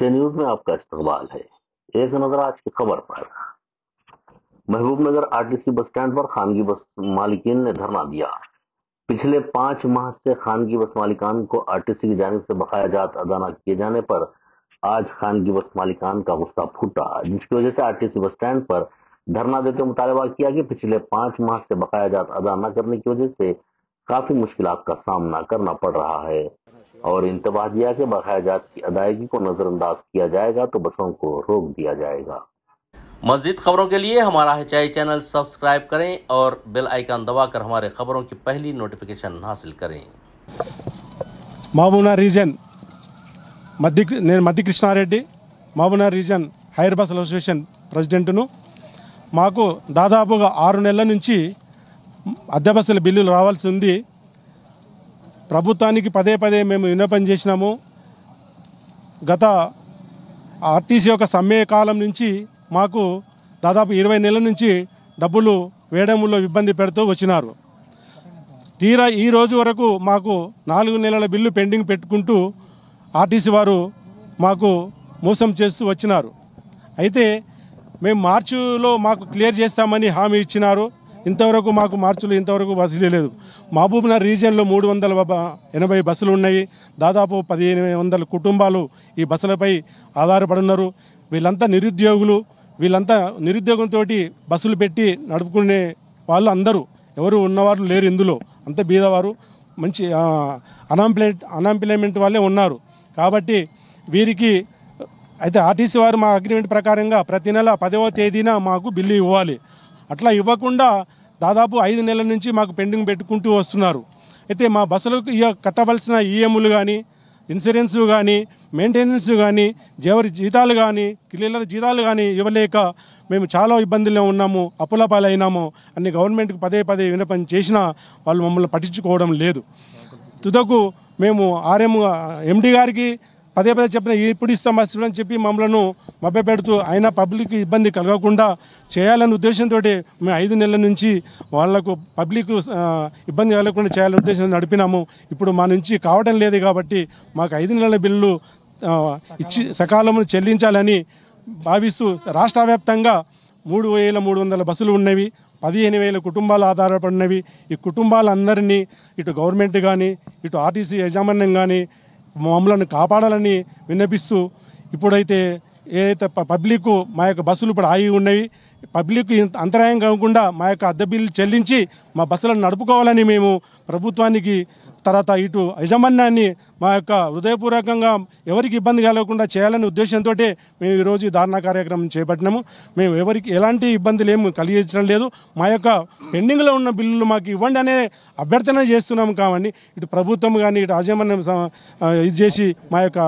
जे news में आपका इस्तेमाल है एक नजर आज की खबर पर महबूब नगर आरटीसी बस स्टैंड पर खानगी बस मालिकीन ने धरना दिया पिछले पांच माह से खानगी बस मालिकान को आरटीसी की जानब से बकाया जात अदा न किए जाने पर आज खानगी बस मालिकान का गुस्सा फूटा जिसकी वजह से आरटीसी बस स्टैंड पर धरना देते मुतालबा किया कि पिछले पांच माह से बकाया जात अदा न करने की वजह से काफी मुश्किल का सामना करना पड़ रहा है और इन के बकायाजात की अदायगी को नजरअंदाज किया जाएगा तो बसों को रोक दिया जाएगा मजीद खबरों के लिए हमारा हचाई चैनल सब्सक्राइब करें और बेल आइकन दबाकर हमारे खबरों की पहली नोटिफिकेशन हासिल करें మహబూబ్నగర్ रीजन मध्य मध्य మధ్య Krishna Reddy Mahabubnagar region hire bus association ప్రెసిడెంట్ను మాకు దాదాపుగా ఆరు నెలల बिल्लू అద్దె ప్రభుత్వానికి పదే పదే మేము విన్నపం చేసినాము గత ఆర్టీసీ యొక్క సమ్మె కాలం నుంచి మాకు దాదాపు ఇరవై నెలల నుంచి డబ్బులు వేయడంలో ఇబ్బంది పెడుతూ వచ్చినారు తీరా ఈ రోజు వరకు మాకు నాలుగు నెలల బిల్లు పెండింగ్ పెట్టుకుంటూ ఆర్టీసీ వారు మాకు మోసం చేస్తూ వచ్చినారు అయితే మేము మార్చిలో మాకు క్లియర్ చేస్తామని హామీ ఇచ్చినారు ఇంతవరకు మాకు మార్చులు ఇంతవరకు బస్సులు లేదు మహబూబ్నగర్ రీజియన్లో మూడు వందల ఎనభై బస్సులు ఉన్నాయి దాదాపు పదిహేను వందల కుటుంబాలు ఈ బస్సులపై ఆధారపడున్నారు వీళ్ళంతా నిరుద్యోగులు వీళ్ళంతా నిరుద్యోగంతో బస్సులు పెట్టి నడుపుకునే వాళ్ళు అందరూ ఎవరు ఉన్నవారు లేరు ఇందులో అంత బీదవారు మంచి అన్ఎంప్లాయ్ అన్ఎంప్లాయ్మెంట్ వాళ్ళే ఉన్నారు కాబట్టి వీరికి అయితే ఆర్టీసీ వారు మా అగ్రిమెంట్ ప్రకారంగా ప్రతి నెల పదవ తేదీన మాకు బిల్లు ఇవ్వాలి అట్లా ఇవ్వకుండా దాదాపు ఐదు నెలల నుంచి మాకు పెండింగ్ పెట్టుకుంటూ వస్తున్నారు అయితే మా బస్సులకు కట్టవలసిన ఈఎంలు కానీ ఇన్సూరెన్స్ కానీ మెయింటెనెన్స్ కానీ జవరి జీతాలు కానీ క్లీనర్ జీతాలు కానీ ఇవ్వలేక మేము చాలా ఇబ్బందుల్లో ఉన్నాము అప్పుల పాలైనాము అన్ని గవర్నమెంట్కి పదే పదే వినపం చేసినా వాళ్ళు మమ్మల్ని పట్టించుకోవడం లేదు తుదకు మేము ఆర్ఎం ఎండి గారికి పదే పదే చెప్పిన ఇప్పుడు ఇస్తాం అసలు అని చెప్పి మమ్మలను పెడుతూ అయినా పబ్లిక్ ఇబ్బంది కలగకుండా చేయాలనే ఉద్దేశంతో మేము ఐదు నెలల నుంచి వాళ్లకు పబ్లిక్ ఇబ్బంది కలగకుండా చేయాలనే ఉద్దేశంతో నడిపినాము ఇప్పుడు మా నుంచి కావడం లేదు కాబట్టి మాకు ఐదు నెలల బిల్లు ఇచ్చి సకాలము చెల్లించాలని భావిస్తూ రాష్ట్ర వ్యాప్తంగా మూడు వేల మూడు వందల బస్సులు ఉన్నవి పదిహేను వేల కుటుంబాలు ఆధారపడినవి ఈ కుటుంబాలందరినీ ఇటు గవర్నమెంట్ కానీ ఇటు ఆర్టీసీ యాజమాన్యం కానీ మమ్మల్ని కాపాడాలని విన్నపిస్తూ ఇప్పుడైతే ఏదైతే పబ్లిక్ మా యొక్క బస్సులు ఇప్పుడు ఆగి ఉన్నవి పబ్లిక్ అంతరాయం కాకుండా మా యొక్క అద్దె బిల్లు చెల్లించి మా బస్సులను నడుపుకోవాలని మేము ప్రభుత్వానికి తర్వాత ఇటు యజమాన్యాన్ని మా యొక్క హృదయపూర్వకంగా ఎవరికి ఇబ్బంది కలగకుండా చేయాలనే ఉద్దేశంతో మేము ఈరోజు ఈ కార్యక్రమం చేపట్టినాము మేము ఎవరికి ఎలాంటి ఇబ్బందులు ఏమి కలిగించడం లేదు మా యొక్క పెండింగ్లో ఉన్న బిల్లులు మాకు ఇవ్వండి అనే అభ్యర్థన చేస్తున్నాము కావండి ఇటు ప్రభుత్వం కానీ ఇటు యాజమాన్యం ఇది చేసి మా యొక్క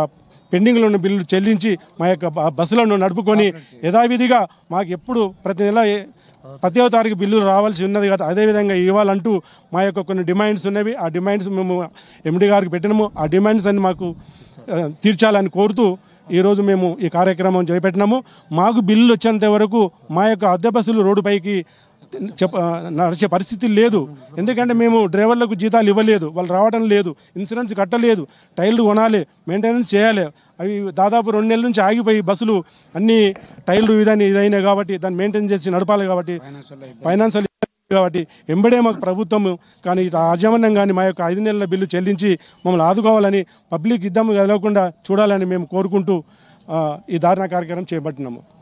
పెండింగ్లో ఉన్న బిల్లులు చెల్లించి మా యొక్క బస్సులను నడుపుకొని యథావిధిగా మాకు ఎప్పుడు ప్రతి నెల పదవ తారీఖు బిల్లులు రావాల్సి ఉన్నది కదా అదేవిధంగా ఇవ్వాలంటూ మా యొక్క కొన్ని డిమాండ్స్ ఉన్నవి ఆ డిమాండ్స్ మేము ఎండి గారికి పెట్టినము ఆ డిమాండ్స్ అన్ని మాకు తీర్చాలని కోరుతూ ఈరోజు మేము ఈ కార్యక్రమం చేపట్టినాము మాకు బిల్లులు వచ్చేంత వరకు మా యొక్క అద్దె బస్సులు రోడ్డుపైకి చెప్ప నడిచే పరిస్థితి లేదు ఎందుకంటే మేము డ్రైవర్లకు జీతాలు ఇవ్వలేదు వాళ్ళు రావడం లేదు ఇన్సూరెన్స్ కట్టలేదు టైర్లు కొనాలి మెయింటెనెన్స్ చేయాలి అవి దాదాపు రెండు నెలల నుంచి ఆగిపోయి బస్సులు అన్ని టైర్లు ఇదని ఇదైనాయి కాబట్టి దాన్ని మెయింటైన్ చేసి నడపాలి కాబట్టి ఫైనాన్షియల్ కాబట్టి ఎంబడే మాకు ప్రభుత్వం కానీ యాజమాన్యం కానీ మా యొక్క ఐదు నెలల బిల్లు చెల్లించి మమ్మల్ని ఆదుకోవాలని పబ్లిక్ యుద్ధం కదలకుండా చూడాలని మేము కోరుకుంటూ ఈ ధారణ కార్యక్రమం చేపట్టినాము